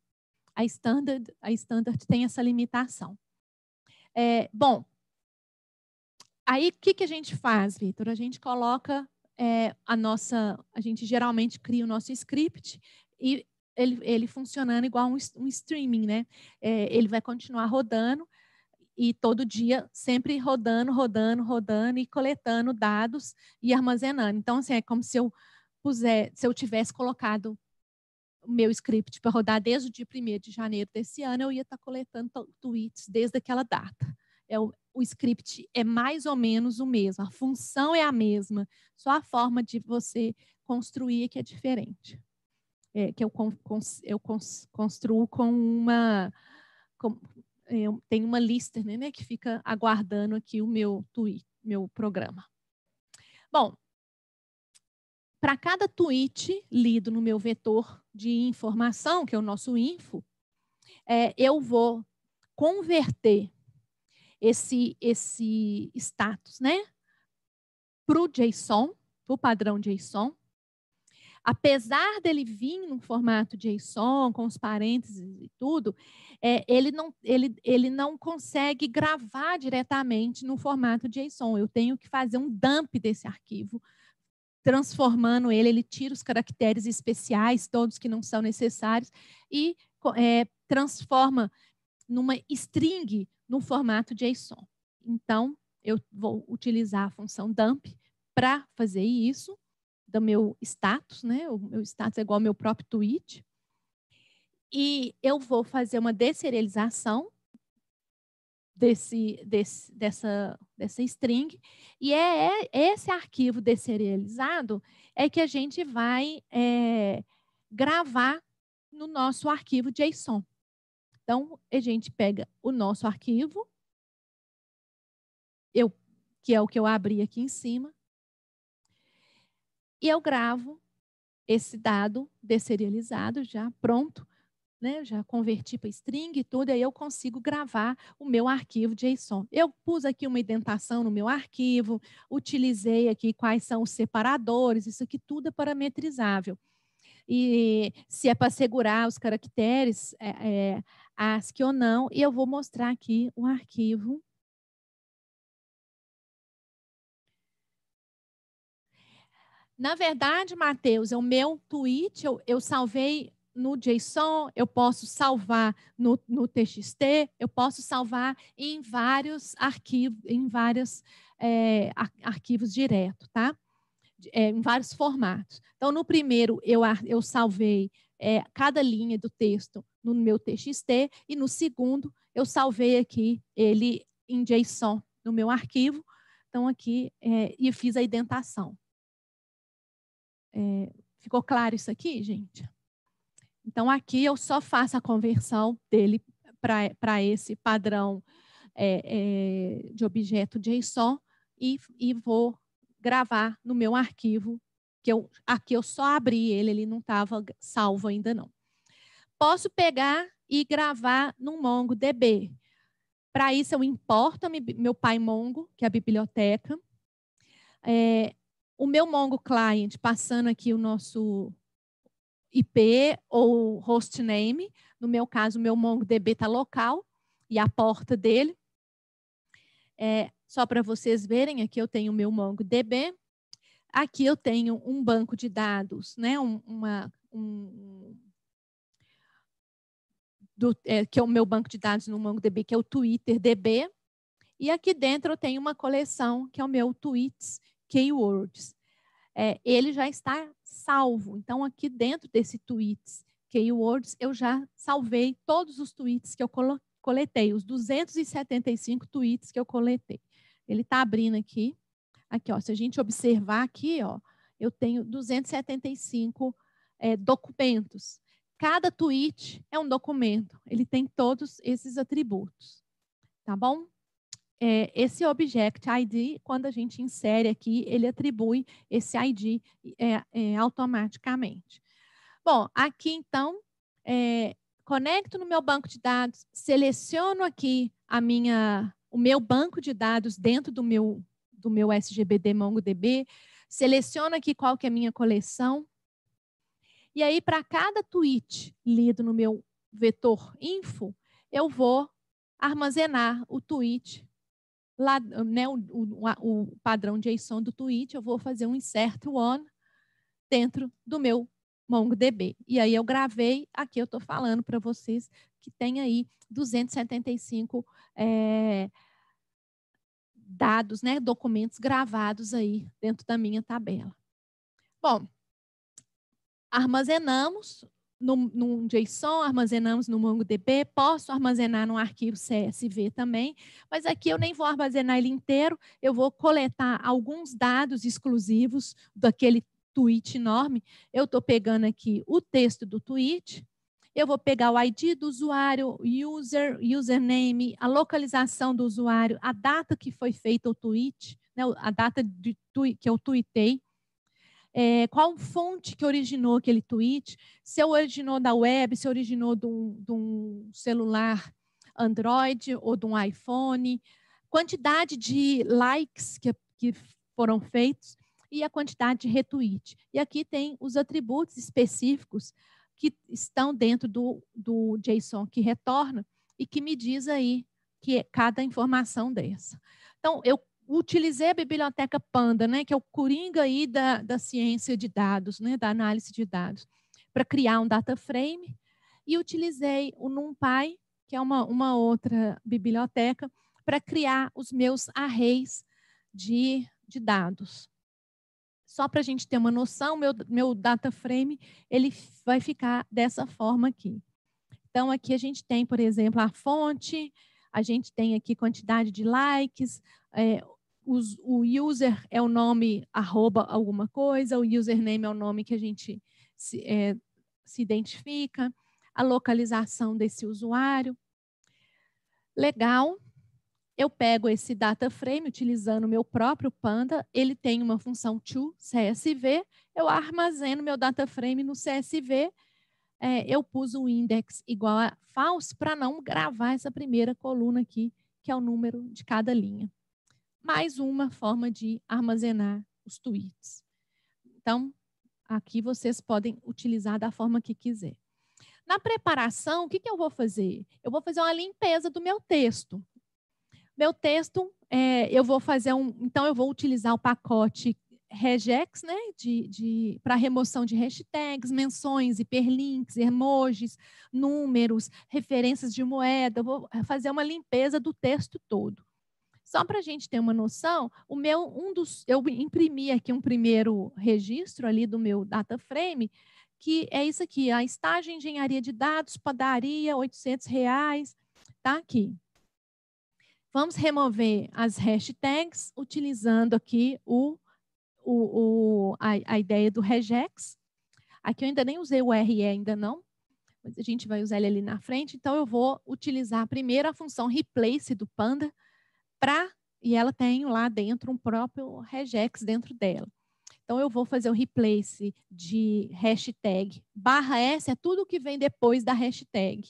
A standard, a standard tem essa limitação. É, bom, aí o que, que a gente faz, Vitor? A gente coloca é, a nossa. A gente geralmente cria o nosso script e ele, ele funcionando igual um, um streaming, né? É, ele vai continuar rodando e todo dia sempre rodando, rodando, rodando e coletando dados e armazenando. Então, assim, é como se eu puser, se eu tivesse colocado meu script para rodar desde o dia 1 de janeiro desse ano, eu ia estar tá coletando tweets desde aquela data. É o, o script é mais ou menos o mesmo, a função é a mesma, só a forma de você construir é que é diferente. É, que eu, eu construo com uma. Com, é, tem uma lista né, né, que fica aguardando aqui o meu tweet, meu programa. Bom, para cada tweet lido no meu vetor de informação, que é o nosso info, é, eu vou converter esse, esse status né, para o JSON, para o padrão JSON. Apesar dele vir no formato JSON, com os parênteses e tudo, é, ele, não, ele, ele não consegue gravar diretamente no formato JSON. Eu tenho que fazer um dump desse arquivo transformando ele, ele tira os caracteres especiais, todos que não são necessários, e é, transforma numa string no formato JSON. Então, eu vou utilizar a função dump para fazer isso, do meu status, né? O meu status é igual ao meu próprio tweet. E eu vou fazer uma desserialização desse, desse, dessa, dessa string. E é, é esse arquivo deserializado é que a gente vai é, gravar no nosso arquivo JSON. Então, a gente pega o nosso arquivo, eu, que é o que eu abri aqui em cima, e eu gravo esse dado deserializado já pronto né? Já converti para string e tudo, e aí eu consigo gravar o meu arquivo JSON. Eu pus aqui uma indentação no meu arquivo, utilizei aqui quais são os separadores, isso aqui tudo é parametrizável. E se é para segurar os caracteres é, é, ASCII ou não, e eu vou mostrar aqui o arquivo Na verdade, Matheus, é o meu tweet, eu, eu salvei no JSON, eu posso salvar no, no TXT, eu posso salvar em vários arquivos, em vários é, arquivos direto, tá? É, em vários formatos. Então, no primeiro, eu, eu salvei é, cada linha do texto no meu TXT, e no segundo, eu salvei aqui ele em JSON no meu arquivo. Então, aqui, é, e fiz a indentação. É, ficou claro isso aqui, gente? Então, aqui eu só faço a conversão dele para esse padrão é, é, de objeto JSON e, e vou gravar no meu arquivo, que eu, aqui eu só abri ele, ele não estava salvo ainda não. Posso pegar e gravar no MongoDB. Para isso, eu importo meu PyMongo, que é a biblioteca. É, o meu Mongo Client, passando aqui o nosso IP ou hostname. No meu caso, meu MongoDB está local e a porta dele. É, só para vocês verem, aqui eu tenho o meu MongoDB. Aqui eu tenho um banco de dados, né? Um, uma, um, do, é, que é o meu banco de dados no MongoDB, que é o TwitterDB. E aqui dentro eu tenho uma coleção, que é o meu Tweets Keywords. É, ele já está salvo. Então, aqui dentro desse tweets Keywords, eu já salvei todos os tweets que eu coletei, os 275 tweets que eu coletei. Ele está abrindo aqui. Aqui, ó, se a gente observar aqui, ó, eu tenho 275 é, documentos. Cada tweet é um documento. Ele tem todos esses atributos. Tá bom? é, esse Object ID, quando a gente insere aqui, ele atribui esse ID é, é, automaticamente. Bom, aqui então, é, conecto no meu banco de dados, seleciono aqui a minha, o meu banco de dados dentro do meu, do meu SGBD MongoDB, seleciono aqui qual que é a minha coleção, e aí, para cada tweet lido no meu vetor info, eu vou armazenar o tweet lá, né, o, o, o padrão JSON do tweet, eu vou fazer um insert one dentro do meu MongoDB. E aí eu gravei, aqui eu estou falando para vocês que tem aí 275 é, dados, né, documentos gravados aí dentro da minha tabela. Bom, armazenamos num, num, JSON, armazenamos no MongoDB, posso armazenar num arquivo CSV também, mas aqui eu nem vou armazenar ele inteiro, eu vou coletar alguns dados exclusivos daquele tweet enorme. Eu estou pegando aqui o texto do tweet, eu vou pegar o ID do usuário, user, username, a localização do usuário, a data que foi feito o tweet, né, a data de, que eu tweetei, é, qual fonte que originou aquele tweet, se originou da web, se originou de um, de um celular Android ou de um iPhone, quantidade de likes que, que foram feitos e a quantidade de retweet. E aqui tem os atributos específicos que estão dentro do, do JSON que retorna e que me diz aí que é cada informação dessa. Então, eu utilizei a biblioteca Panda, né, que é o coringa aí da, da ciência de dados, né, da análise de dados, para criar um data frame e utilizei o NumPy, que é uma, uma outra biblioteca, para criar os meus arrays de, de dados. Só para a gente ter uma noção, meu, meu data frame ele vai ficar dessa forma aqui. Então, aqui a gente tem, por exemplo, a fonte, a gente tem aqui quantidade de likes, é, os, o user é o nome arroba alguma coisa, o username é o nome que a gente se, é, se identifica, a localização desse usuário. Legal, eu pego esse data frame utilizando o meu próprio Panda, ele tem uma função to CSV, eu armazeno meu data frame no CSV é, eu pus o index igual a false para não gravar essa primeira coluna aqui, que é o número de cada linha. Mais uma forma de armazenar os tweets. Então, aqui vocês podem utilizar da forma que quiser. Na preparação, o que, que eu vou fazer? Eu vou fazer uma limpeza do meu texto. Meu texto, é, eu vou fazer um. Então, eu vou utilizar o pacote regex, né, de, de para remoção de hashtags, menções, hiperlinks, emojis, números, referências de moeda. Eu vou eh, fazer uma limpeza do texto todo. Só para a gente ter uma noção, o meu um dos eu imprimi aqui um primeiro registro ali do meu data frame que é isso aqui, a estágio em engenharia de dados, padaria, 800 reais, tá aqui. Vamos remover as hashtags utilizando aqui o o, o, a, a ideia do regex. Aqui eu ainda nem usei o RE, ainda não, mas a gente vai usar ele ali na frente. Então, eu vou utilizar primeiro a função replace do Panda para, e ela tem lá dentro um próprio regex dentro dela. Então, eu vou fazer o replace de hashtag barra S, é tudo que vem depois da hashtag.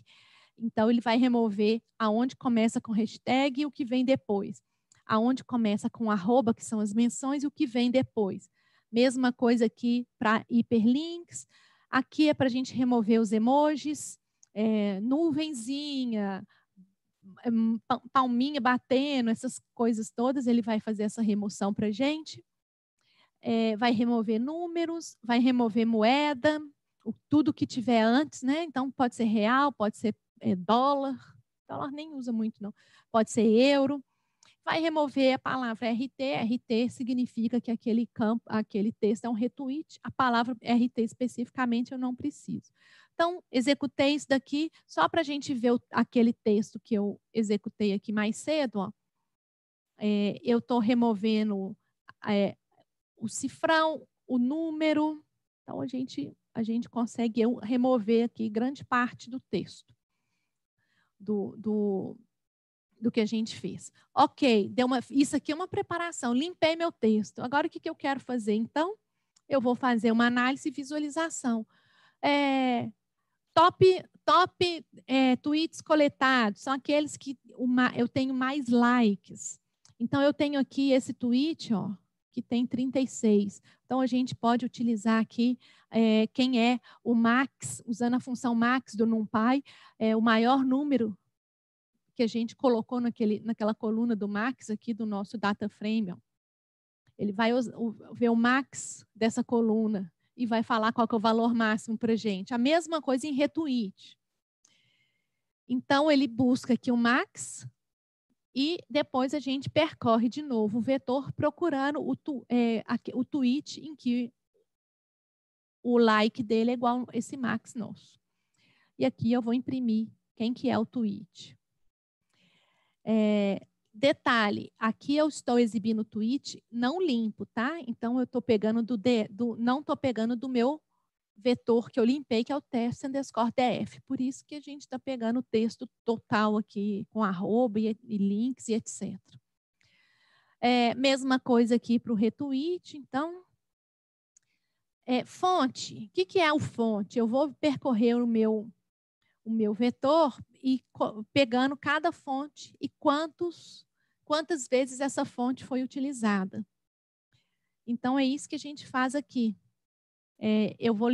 Então, ele vai remover aonde começa com hashtag e o que vem depois aonde começa com arroba, que são as menções, e o que vem depois. Mesma coisa aqui para hiperlinks. Aqui é para a gente remover os emojis, é, nuvenzinha, é, palminha batendo, essas coisas todas, ele vai fazer essa remoção para a gente. É, vai remover números, vai remover moeda, o, tudo que tiver antes, né? Então, pode ser real, pode ser é, dólar, dólar nem usa muito, não. Pode ser euro, vai remover a palavra RT. RT significa que aquele campo, aquele texto é um retweet. A palavra RT especificamente eu não preciso. Então, executei isso daqui só para a gente ver o, aquele texto que eu executei aqui mais cedo. Ó. É, eu estou removendo é, o cifrão, o número. Então, a gente, a gente consegue remover aqui grande parte do texto, do, do do que a gente fez. Ok, deu uma, isso aqui é uma preparação, limpei meu texto. Agora o que, que eu quero fazer? Então, eu vou fazer uma análise e visualização. É, top top é, tweets coletados são aqueles que uma, eu tenho mais likes. Então, eu tenho aqui esse tweet, ó, que tem 36. Então, a gente pode utilizar aqui é, quem é o max, usando a função max do NumPy, é, o maior número que a gente colocou naquele, naquela coluna do Max aqui do nosso data frame. Ele vai ver o max dessa coluna e vai falar qual é o valor máximo para gente. A mesma coisa em retweet. Então, ele busca aqui o max e depois a gente percorre de novo o vetor procurando o, tu, é, o tweet em que o like dele é igual a esse max nosso. E aqui eu vou imprimir quem que é o tweet. É, detalhe, aqui eu estou exibindo o tweet não limpo, tá? Então eu estou pegando do, de, do não estou pegando do meu vetor que eu limpei, que é o test underscore df. Por isso que a gente está pegando o texto total aqui com arroba e, e links e etc. É, mesma coisa aqui para o retweet, então. É, fonte. O que, que é o fonte? Eu vou percorrer o meu o meu vetor e pegando cada fonte e quantos quantas vezes essa fonte foi utilizada. Então é isso que a gente faz aqui. É, eu vou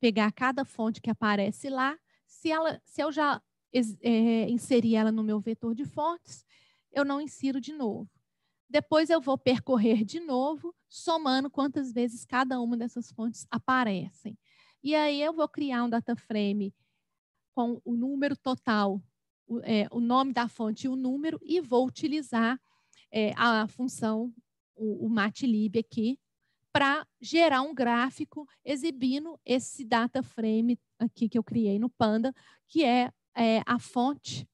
pegar cada fonte que aparece lá. Se ela, se eu já é, inserir ela no meu vetor de fontes, eu não insiro de novo. Depois eu vou percorrer de novo, somando quantas vezes cada uma dessas fontes aparecem. E aí eu vou criar um data frame com o número total, o, é, o nome da fonte e o número, e vou utilizar é, a função, o, o matlib aqui, para gerar um gráfico exibindo esse data frame aqui que eu criei no Panda, que é, é a fonte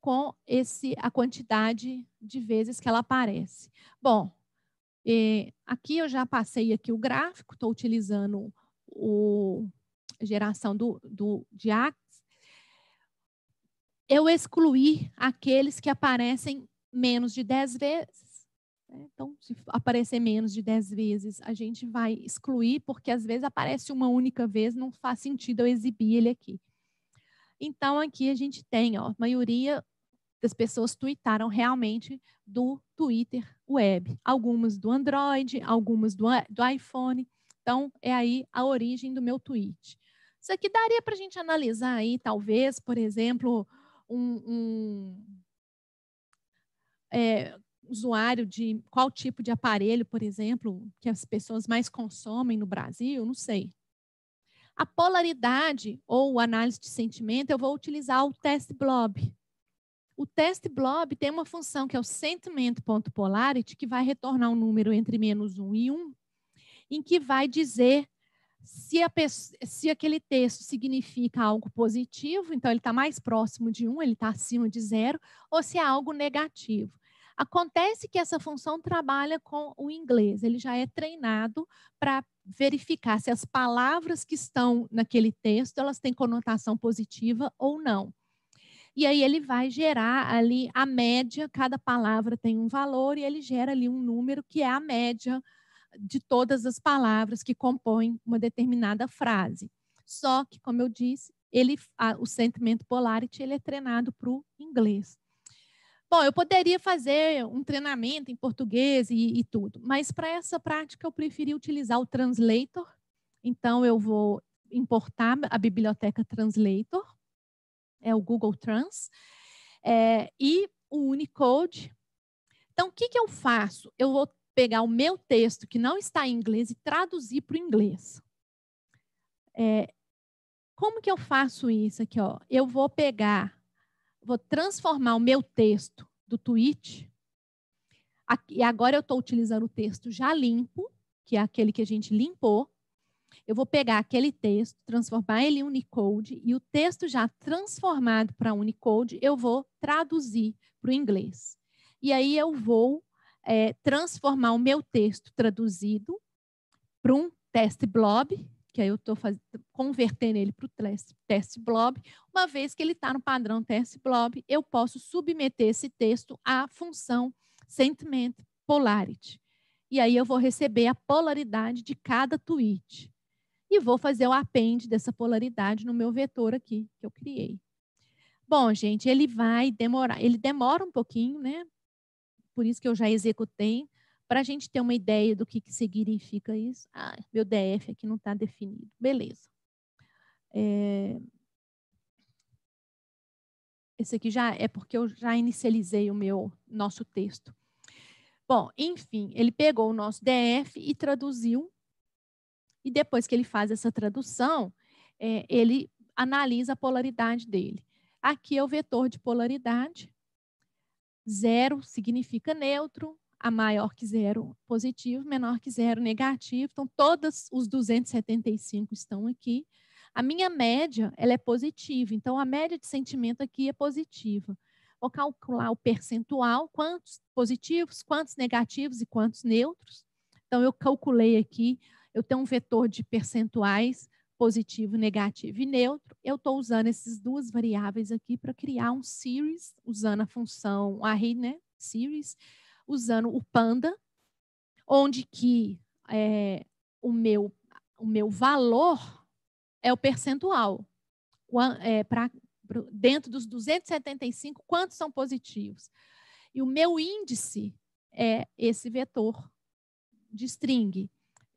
com esse a quantidade de vezes que ela aparece. Bom, é, aqui eu já passei aqui o gráfico, estou utilizando o a geração do, do de eu excluir aqueles que aparecem menos de 10 vezes. Né? Então, se aparecer menos de 10 vezes, a gente vai excluir, porque às vezes aparece uma única vez, não faz sentido eu exibir ele aqui. Então, aqui a gente tem, ó, a maioria das pessoas tweetaram realmente do Twitter web. Algumas do Android, algumas do, do iPhone. Então, é aí a origem do meu tweet. Isso aqui daria para a gente analisar aí, talvez, por exemplo, um, um é, usuário de qual tipo de aparelho, por exemplo, que as pessoas mais consomem no Brasil, não sei. A polaridade ou análise de sentimento, eu vou utilizar o teste blob. O teste blob tem uma função que é o sentimento.polarity, que vai retornar um número entre menos 1 e 1, em que vai dizer se, se, aquele texto significa algo positivo, então ele está mais próximo de 1, um, ele está acima de 0, ou se é algo negativo. Acontece que essa função trabalha com o inglês, ele já é treinado para verificar se as palavras que estão naquele texto, elas têm conotação positiva ou não. E aí ele vai gerar ali a média, cada palavra tem um valor e ele gera ali um número que é a média de todas as palavras que compõem uma determinada frase. Só que, como eu disse, ele, a, o sentimento polarity ele é treinado para o inglês. Bom, eu poderia fazer um treinamento em português e, e tudo, mas para essa prática eu preferi utilizar o translator. Então, eu vou importar a biblioteca translator, é o Google Trans, é, e o Unicode. Então, o que, que eu faço? Eu vou pegar o meu texto, que não está em inglês, e traduzir para o inglês. É, como que eu faço isso aqui? Ó? Eu vou pegar, vou transformar o meu texto do tweet, aqui, e agora eu estou utilizando o texto já limpo, que é aquele que a gente limpou, eu vou pegar aquele texto, transformar ele em Unicode, e o texto já transformado para Unicode, eu vou traduzir para o inglês. E aí eu vou é, transformar o meu texto traduzido para um teste blob, que aí eu estou convertendo ele para o teste, teste blob. Uma vez que ele está no padrão teste blob, eu posso submeter esse texto à função sentiment polarity. E aí eu vou receber a polaridade de cada tweet. E vou fazer o append dessa polaridade no meu vetor aqui que eu criei. Bom, gente, ele vai demorar, ele demora um pouquinho, né? por isso que eu já executei, para a gente ter uma ideia do que, que significa isso. Ah, meu DF aqui não está definido. Beleza. É... Esse aqui já é porque eu já inicializei o meu nosso texto. Bom, enfim, ele pegou o nosso DF e traduziu. E depois que ele faz essa tradução, é, ele analisa a polaridade dele. Aqui é o vetor de polaridade, Zero significa neutro, a maior que zero positivo, menor que zero negativo. Então, todos os 275 estão aqui. A minha média ela é positiva, então a média de sentimento aqui é positiva. Vou calcular o percentual, quantos positivos, quantos negativos e quantos neutros. Então, eu calculei aqui, eu tenho um vetor de percentuais positivo, negativo e neutro, eu estou usando essas duas variáveis aqui para criar um series, usando a função array, né? Series, usando o panda, onde que é, o, meu, o meu valor é o percentual. É, pra, dentro dos 275, quantos são positivos? E o meu índice é esse vetor de string.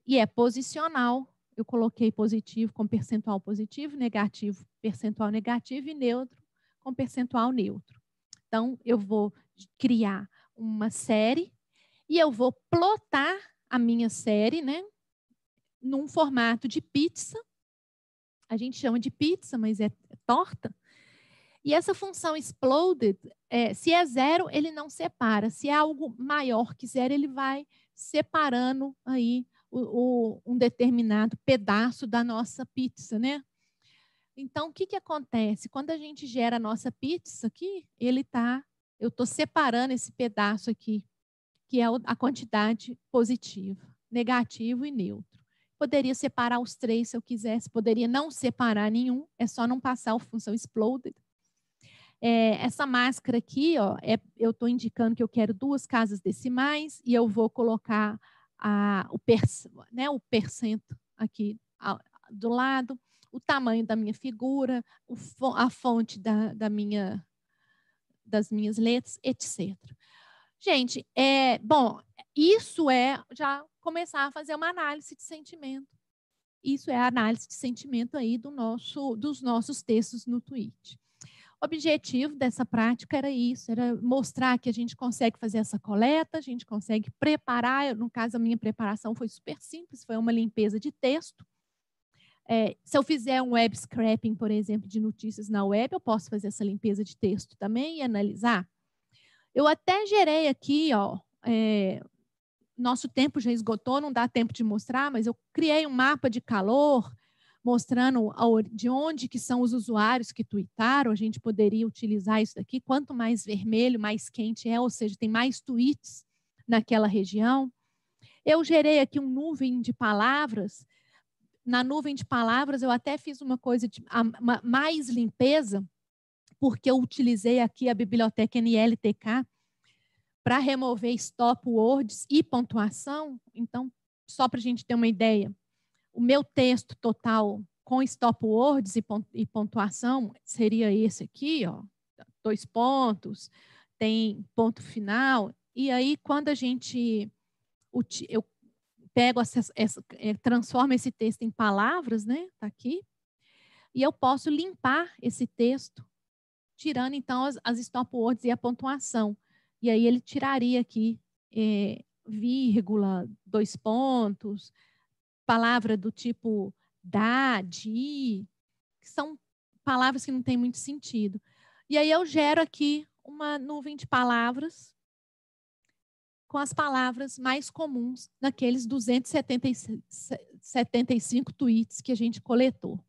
E é posicional, eu coloquei positivo com percentual positivo, negativo, percentual negativo e neutro com percentual neutro. Então, eu vou criar uma série e eu vou plotar a minha série, né, num formato de pizza. A gente chama de pizza, mas é torta. E essa função exploded, é, se é zero, ele não separa. Se é algo maior que zero, ele vai separando aí o, o, um determinado pedaço da nossa pizza, né? Então, o que, que acontece? Quando a gente gera a nossa pizza aqui, ele tá, eu estou separando esse pedaço aqui, que é a quantidade positiva, negativo e neutro. Poderia separar os três se eu quisesse, poderia não separar nenhum, é só não passar a função exploded. É, essa máscara aqui, ó, é, eu estou indicando que eu quero duas casas decimais e eu vou colocar a, o, per, né, o percento aqui a, do lado, o tamanho da minha figura, o, a fonte da, da minha, das minhas letras, etc. Gente, é, bom, isso é já começar a fazer uma análise de sentimento. Isso é a análise de sentimento aí do nosso, dos nossos textos no tweet objetivo dessa prática era isso, era mostrar que a gente consegue fazer essa coleta, a gente consegue preparar. No caso, a minha preparação foi super simples, foi uma limpeza de texto. É, se eu fizer um web scraping, por exemplo, de notícias na web, eu posso fazer essa limpeza de texto também e analisar. Eu até gerei aqui, ó, é, nosso tempo já esgotou, não dá tempo de mostrar, mas eu criei um mapa de calor mostrando de onde que são os usuários que tuitaram, a gente poderia utilizar isso daqui. Quanto mais vermelho, mais quente é, ou seja, tem mais tweets naquela região. Eu gerei aqui um nuvem de palavras. Na nuvem de palavras, eu até fiz uma coisa de, uma, mais limpeza, porque eu utilizei aqui a biblioteca NLTK para remover stop words e pontuação. Então, só para a gente ter uma ideia, o meu texto total com stop words e pontuação seria esse aqui, ó, dois pontos, tem ponto final. E aí, quando a gente eu pego essa, essa é, transformo esse texto em palavras, né? está aqui. E eu posso limpar esse texto, tirando então as, as stop words e a pontuação. E aí ele tiraria aqui é, vírgula, dois pontos, palavra do tipo dá, de, que são palavras que não têm muito sentido. E aí eu gero aqui uma nuvem de palavras com as palavras mais comuns naqueles 275 tweets que a gente coletou.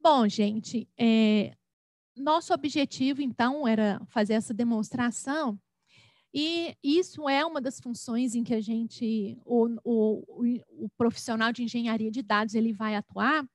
Bom, gente, é, nosso objetivo, então, era fazer essa demonstração e isso é uma das funções em que a gente, o, o, o profissional de engenharia de dados, ele vai atuar.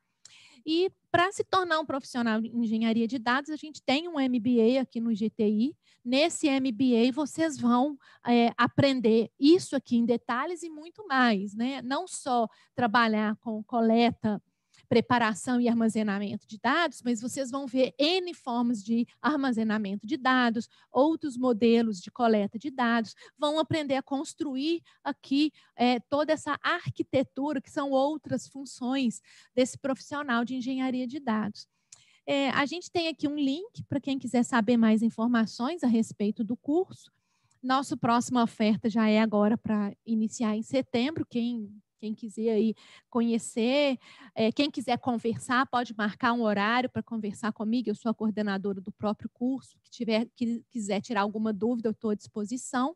E para se tornar um profissional de engenharia de dados, a gente tem um MBA aqui no GTI. Nesse MBA, vocês vão é, aprender isso aqui em detalhes e muito mais, né? Não só trabalhar com coleta preparação e armazenamento de dados, mas vocês vão ver N formas de armazenamento de dados, outros modelos de coleta de dados, vão aprender a construir aqui é, toda essa arquitetura, que são outras funções desse profissional de engenharia de dados. É, a gente tem aqui um link para quem quiser saber mais informações a respeito do curso. Nossa próxima oferta já é agora para iniciar em setembro. Quem quem quiser aí conhecer, é, quem quiser conversar, pode marcar um horário para conversar comigo. Eu sou a coordenadora do próprio curso. Que, tiver, que quiser tirar alguma dúvida, eu estou à disposição.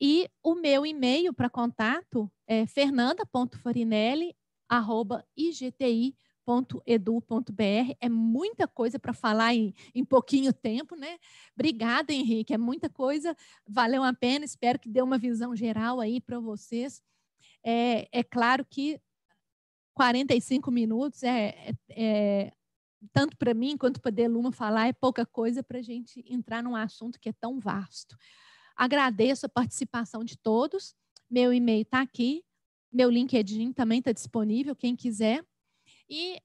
E o meu e-mail para contato é fernanda.farinelli.igti.edu.br. É muita coisa para falar em, em pouquinho tempo, né? Obrigada, Henrique. É muita coisa, valeu a pena. Espero que dê uma visão geral aí para vocês. É, é claro que 45 minutos é, é, é tanto para mim quanto para Deluma falar, é pouca coisa para a gente entrar num assunto que é tão vasto. Agradeço a participação de todos. Meu e-mail está aqui, meu LinkedIn também está disponível, quem quiser. E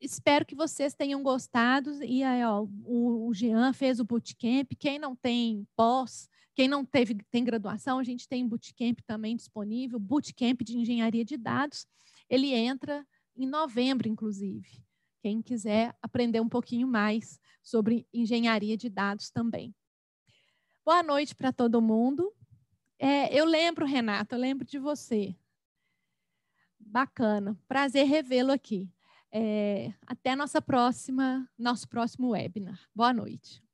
espero que vocês tenham gostado. E aí, ó, o, o Jean fez o bootcamp. Quem não tem pós, quem não teve, tem graduação, a gente tem bootcamp também disponível, bootcamp de engenharia de dados. Ele entra em novembro, inclusive. Quem quiser aprender um pouquinho mais sobre engenharia de dados também. Boa noite para todo mundo. É, eu lembro, Renato, eu lembro de você. Bacana, prazer revê-lo aqui. É, até nossa próxima, nosso próximo webinar. Boa noite.